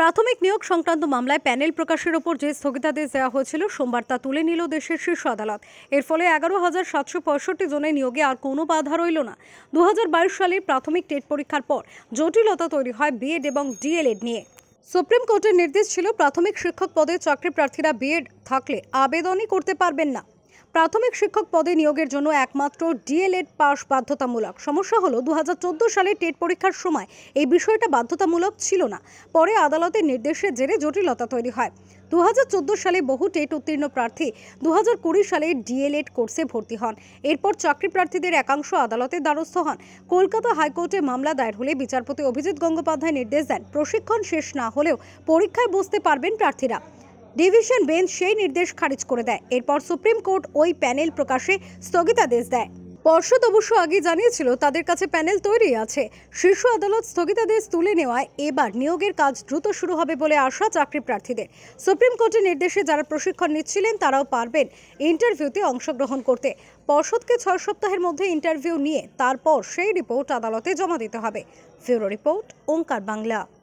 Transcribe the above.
প্রাথমিক নিয়োগ সংক্রান্ত মামলায় প্যানেল প্রকাশের ওপর যে স্থগিতাদেশ দেওয়া হয়েছিল সোমবার তা তুলে নিল দেশের শীর্ষ আদালত এর ফলে এগারো হাজার সাতশো পঁয়ষট্টি জনের নিয়োগে আর কোনো বাধা রইল না দু হাজার সালের প্রাথমিক টেট পরীক্ষার পর জটিলতা তৈরি হয় বিএড এবং ডিএলএড নিয়ে সুপ্রিম কোর্টের নির্দেশ ছিল প্রাথমিক শিক্ষক পদে চাকরি প্রার্থীরা বিএড থাকলে আবেদনই করতে পারবেন না প্রাথমিক শিক্ষক পদে নিয়োগের জন্য একমাত্র ডিএলএড পাস বাধ্যতামূলক সমস্যা হলো দু সালে টেট পরীক্ষার সময় এই বিষয়টা বাধ্যতামূলক ছিল না পরে আদালতের নির্দেশের জেরে জটিলতা তৈরি হয় দু সালে বহু টেট উত্তীর্ণ প্রার্থী দু সালে ডিএলএড কোর্সে ভর্তি হন এরপর চাকরি প্রার্থীদের একাংশ আদালতের দ্বারস্থ হন কলকাতা হাইকোর্টে মামলা দায়ের হলে বিচারপতি অভিজিৎ গঙ্গোপাধ্যায় নির্দেশ দেন প্রশিক্ষণ শেষ না হলেও পরীক্ষায় বসতে পারবেন প্রার্থীরা ডিভিশন বেঞ্চ সেই নির্দেশ খারিজ করে দেয় এরপর সুপ্রিম কোর্ট ওই প্যানেল প্রকাশে স্থগিতাদেশ দেয় পর্ষদ অবশ্য আগে জানিয়েছিল তাদের কাছে প্যানেল তৈরি আছে শীর্ষ আদালত স্থগিতাদেশ তুলে নেওয়ায় এবার নিয়োগের কাজ দ্রুত শুরু হবে বলে আশা চাকরি প্রার্থীদের সুপ্রিম কোর্টের নির্দেশে যারা প্রশিক্ষণ নিচ্ছিলেন তারাও পারবেন ইন্টারভিউতে অংশগ্রহণ করতে পর্ষদকে ছয় সপ্তাহের মধ্যে ইন্টারভিউ নিয়ে তারপর সেই রিপোর্ট আদালতে জমা দিতে হবে ফিউরো রিপোর্ট ওঙ্কার বাংলা